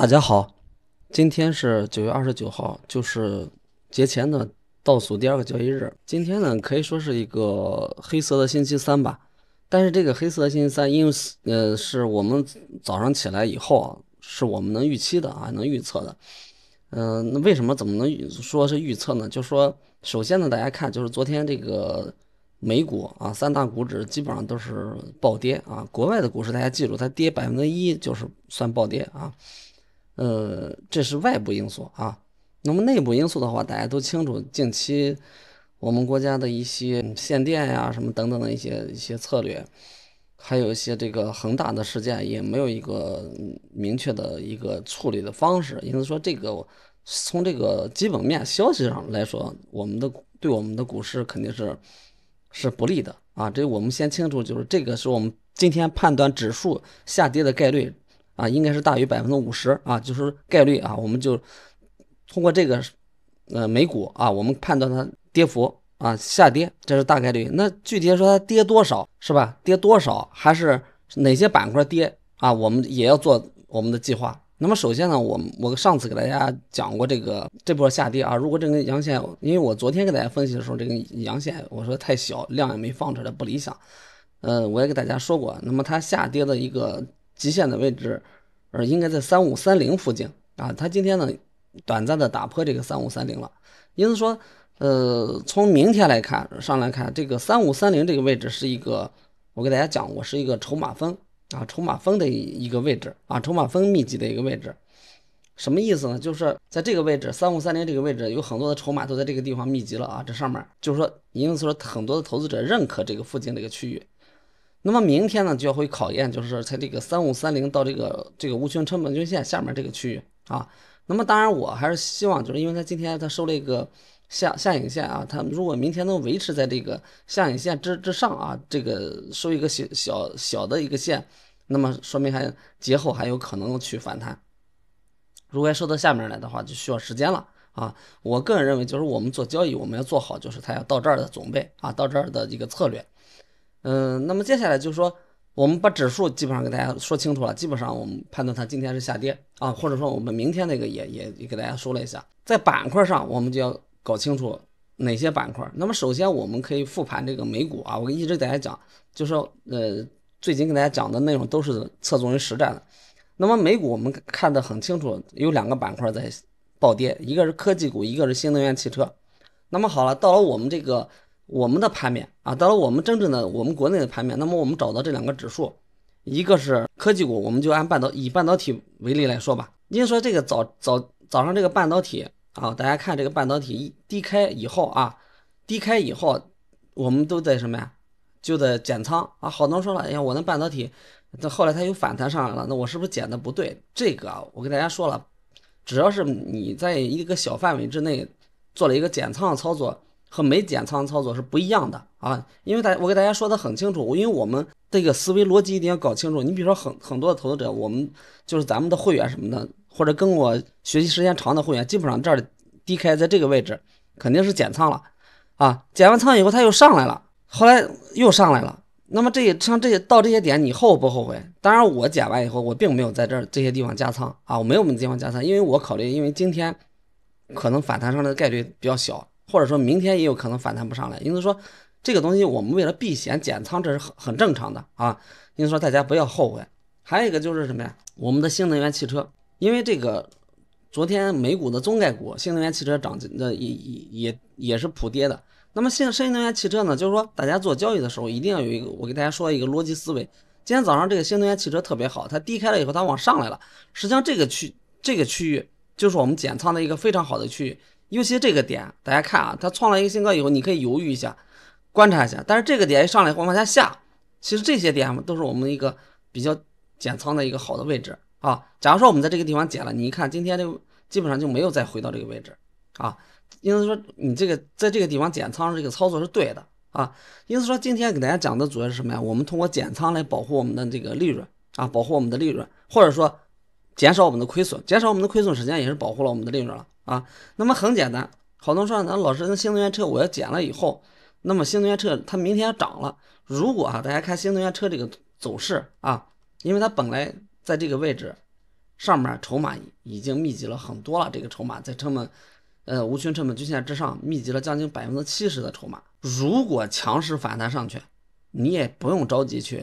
大家好，今天是九月二十九号，就是节前的倒数第二个交易日。今天呢，可以说是一个黑色的星期三吧。但是这个黑色的星期三，因为呃，是我们早上起来以后啊，是我们能预期的啊，能预测的。嗯，那为什么怎么能说是预测呢？就说首先呢，大家看，就是昨天这个美股啊，三大股指基本上都是暴跌啊。国外的股市，大家记住，它跌百分之一就是算暴跌啊。呃，这是外部因素啊。那么内部因素的话，大家都清楚，近期我们国家的一些限电呀、什么等等的一些一些策略，还有一些这个恒大的事件，也没有一个明确的一个处理的方式。因此说，这个从这个基本面消息上来说，我们的对我们的股市肯定是是不利的啊。这我们先清楚，就是这个是我们今天判断指数下跌的概率。啊，应该是大于百分之五十啊，就是概率啊，我们就通过这个呃美股啊，我们判断它跌幅啊下跌，这是大概率。那具体说它跌多少是吧？跌多少还是哪些板块跌啊？我们也要做我们的计划。那么首先呢，我我上次给大家讲过这个这波下跌啊，如果这根阳线，因为我昨天给大家分析的时候，这根阳线我说太小，量也没放出来，不理想。呃，我也给大家说过，那么它下跌的一个。极限的位置，呃，应该在三五三零附近啊。它今天呢，短暂的打破这个三五三零了。因此说，呃，从明天来看上来看，这个三五三零这个位置是一个，我给大家讲，我是一个筹码峰啊，筹码峰的一个位置啊，筹码峰密集的一个位置。什么意思呢？就是在这个位置三五三零这个位置，有很多的筹码都在这个地方密集了啊。这上面就是说，因此说很多的投资者认可这个附近这个区域。那么明天呢，就要会考验，就是在这个三五三零到这个这个无穷成本均线下面这个区域啊。那么当然，我还是希望，就是因为它今天它收了一个下下影线啊，它如果明天能维持在这个下影线之之上啊，这个收一个小小小的一个线，那么说明还节后还有可能去反弹。如果要收到下面来的话，就需要时间了啊。我个人认为，就是我们做交易，我们要做好，就是它要到这儿的准备啊，到这儿的一个策略。嗯，那么接下来就是说，我们把指数基本上给大家说清楚了。基本上我们判断它今天是下跌啊，或者说我们明天那个也也也给大家说了一下。在板块上，我们就要搞清楚哪些板块。那么首先，我们可以复盘这个美股啊，我一直给大家讲，就是呃，最近跟大家讲的内容都是侧重于实战的。那么美股我们看得很清楚，有两个板块在暴跌，一个是科技股，一个是新能源汽车。那么好了，到了我们这个。我们的盘面啊，到了我们真正的我们国内的盘面，那么我们找到这两个指数，一个是科技股，我们就按半导以半导体为例来说吧。您说这个早早早上这个半导体啊，大家看这个半导体一低开以后啊，低开以后，我们都在什么呀？就得减仓啊。好多人说了，哎呀，我那半导体，那后来它又反弹上来了，那我是不是减的不对？这个啊，我给大家说了，只要是你在一个小范围之内做了一个减仓的操作。和没减仓操作是不一样的啊，因为大我给大家说的很清楚，因为我们这个思维逻辑一定要搞清楚。你比如说很很多的投资者，我们就是咱们的会员什么的，或者跟我学习时间长的会员，基本上这儿低开在这个位置，肯定是减仓了啊。减完仓以后，他又上来了，后来又上来了。那么这些像这些到这些点，你后不后悔？当然，我减完以后，我并没有在这儿这些地方加仓啊，我没有往这地方加仓，因为我考虑，因为今天可能反弹上来的概率比较小。或者说明天也有可能反弹不上来，因此说，这个东西我们为了避险减仓，这是很很正常的啊。因此说，大家不要后悔。还有一个就是什么呀？我们的新能源汽车，因为这个昨天美股的中概股新能源汽车涨，那也也也也是普跌的。那么新新能源汽车呢？就是说，大家做交易的时候一定要有一个，我给大家说一个逻辑思维。今天早上这个新能源汽车特别好，它低开了以后，它往上来了。实际上，这个区这个区域就是我们减仓的一个非常好的区域。尤其这个点，大家看啊，它创了一个新高以后，你可以犹豫一下，观察一下。但是这个点一上来会往下下，其实这些点都是我们一个比较减仓的一个好的位置啊。假如说我们在这个地方减了，你一看今天就基本上就没有再回到这个位置啊。因此说，你这个在这个地方减仓这个操作是对的啊。因此说，今天给大家讲的主要是什么呀？我们通过减仓来保护我们的这个利润啊，保护我们的利润，或者说减少我们的亏损，减少我们的亏损时间也是保护了我们的利润了。啊，那么很简单，好多人说，那老师，那新能源车我要减了以后，那么新能源车它明天要涨了。如果啊，大家看新能源车这个走势啊，因为它本来在这个位置上面筹码已经密集了很多了，这个筹码在成本，呃，无均成本均线之上密集了将近百分之七十的筹码。如果强势反弹上去，你也不用着急去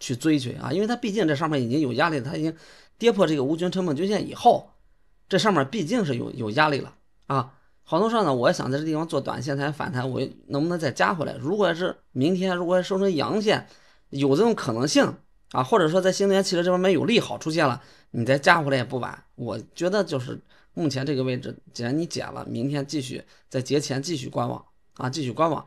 去追去啊，因为它毕竟这上面已经有压力，它已经跌破这个无均成本均线以后。这上面毕竟是有有压力了啊，好多上呢。我想在这地方做短线，才反弹，我能不能再加回来？如果要是明天如果要收成阳线，有这种可能性啊，或者说在新能源汽车这方面有利好出现了，你再加回来也不晚。我觉得就是目前这个位置，既然你减了，明天继续在节前继续观望啊，继续观望。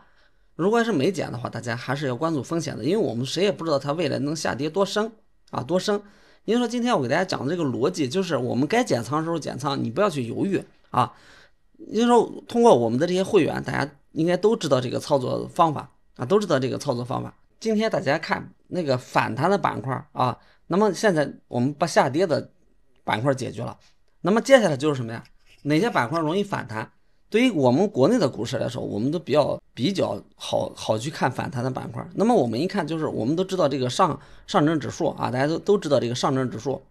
如果要是没减的话，大家还是要关注风险的，因为我们谁也不知道它未来能下跌多深啊，多深。您说，今天我给大家讲的这个逻辑，就是我们该减仓时候减仓，你不要去犹豫啊。您说，通过我们的这些会员，大家应该都知道这个操作方法啊，都知道这个操作方法。今天大家看那个反弹的板块啊，那么现在我们把下跌的板块解决了，那么接下来就是什么呀？哪些板块容易反弹？对于我们国内的股市来说，我们都比较。比较好好去看反弹的板块。那么我们一看就是，我们都知道这个上上证指数啊，大家都都知道这个上证指数。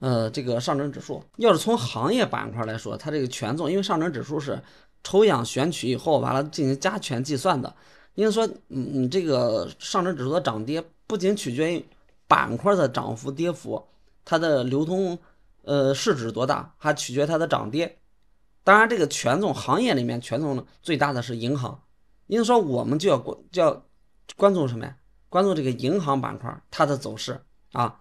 呃，这个上证指数要是从行业板块来说，它这个权重，因为上证指数是抽样选取以后完了进行加权计算的。因为说，嗯，嗯这个上证指数的涨跌不仅取决于板块的涨幅跌幅，它的流通呃市值多大，还取决它的涨跌。当然，这个权重行业里面权重最大的是银行，因此说我们就要关就要关注什么呀？关注这个银行板块它的走势啊。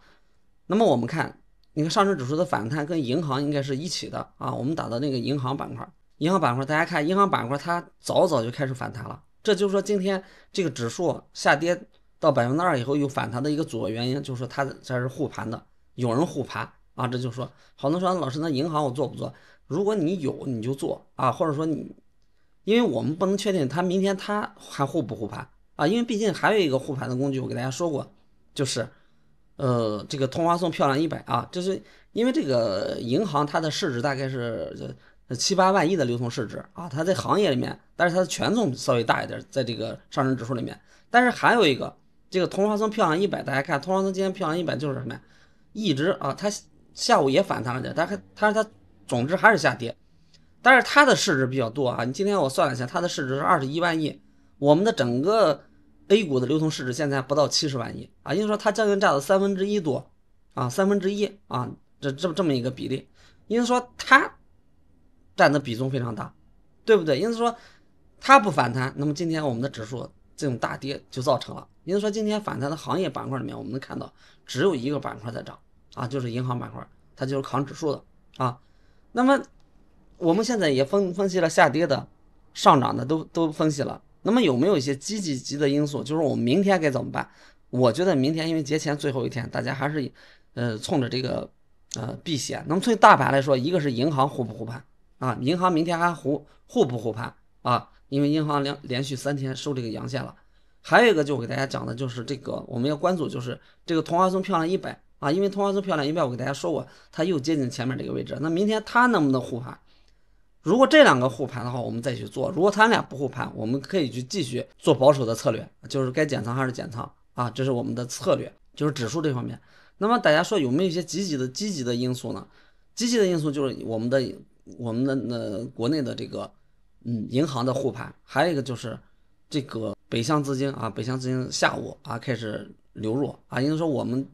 那么我们看，你看上证指数的反弹跟银行应该是一起的啊。我们打的那个银行板块，银行板块大家看，银行板块它早早就开始反弹了。这就是说，今天这个指数下跌到百分之二以后又反弹的一个主要原因，就是它这是护盘的，有人护盘啊。这就是说，好多说老师，那银行我做不做？如果你有，你就做啊，或者说你，因为我们不能确定它明天它还护不护盘啊，因为毕竟还有一个护盘的工具，我给大家说过，就是，呃，这个同花顺漂亮一百啊，就是因为这个银行它的市值大概是七八万亿的流通市值啊，它在行业里面，但是它的权重稍微大一点，在这个上证指数里面，但是还有一个这个同花顺漂亮一百，大家看同花松今天漂亮一百就是什么呀？一直啊，它下午也反弹了点，但是它是它。总之还是下跌，但是它的市值比较多啊！你今天我算了一下，它的市值是二十一万亿，我们的整个 A 股的流通市值现在不到七十万亿啊！因此说它将近占了三分之一多啊，三分之一啊，这这么这么一个比例，因此说它占的比重非常大，对不对？因此说它不反弹，那么今天我们的指数这种大跌就造成了。因此说今天反弹的行业板块里面，我们能看到只有一个板块在涨啊，就是银行板块，它就是扛指数的啊。那么，我们现在也分分析了下跌的、上涨的都都分析了。那么有没有一些积极级的因素？就是我们明天该怎么办？我觉得明天因为节前最后一天，大家还是呃冲着这个呃避险。那么从大盘来说，一个是银行护不护盘啊？银行明天还护护不护盘啊？因为银行连连续三天收这个阳线了。还有一个就我给大家讲的就是这个我们要关注，就是这个同花顺漂亮一百。啊，因为通行是漂亮，因为我给大家说过，它又接近前面这个位置。那明天它能不能护盘？如果这两个护盘的话，我们再去做；如果它俩不护盘，我们可以去继续做保守的策略，就是该减仓还是减仓啊，这是我们的策略，就是指数这方面。那么大家说有没有一些积极的积极的因素呢？积极的因素就是我们的我们的呃国内的这个嗯银行的护盘，还有一个就是这个北向资金啊，北向资金下午啊开始流入啊，应该说我们。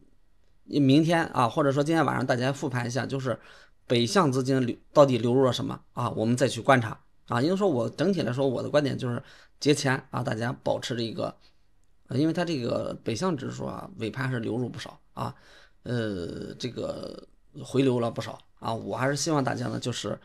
明天啊，或者说今天晚上大家复盘一下，就是北向资金流到底流入了什么啊？我们再去观察啊。因为说我整体来说，我的观点就是节前啊，大家保持着一个，因为它这个北向指数啊，尾盘是流入不少啊，呃，这个回流了不少啊。我还是希望大家呢，就是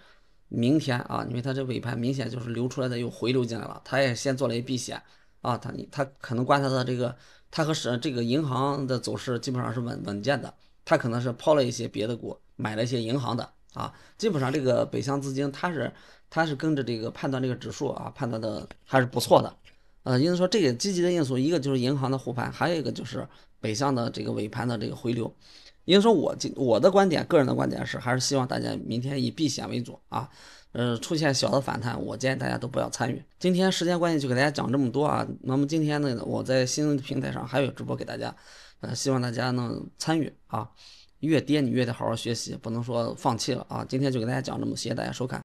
明天啊，因为它这尾盘明显就是流出来的又回流进来了，它也先做了一避险啊，它它可能观察到这个。它和是这个银行的走势基本上是稳稳健的，它可能是抛了一些别的股，买了一些银行的啊。基本上这个北向资金它是它是跟着这个判断这个指数啊，判断的还是不错的，呃，因此说这个积极的因素一个就是银行的护盘，还有一个就是北向的这个尾盘的这个回流。因为说，我今我的观点，个人的观点是，还是希望大家明天以避险为主啊。呃，出现小的反弹，我建议大家都不要参与。今天时间关系，就给大家讲这么多啊。那么今天呢，我在新的平台上还有直播给大家，呃，希望大家能参与啊。越跌你越得好好学习，不能说放弃了啊。今天就给大家讲这么，谢谢大家收看。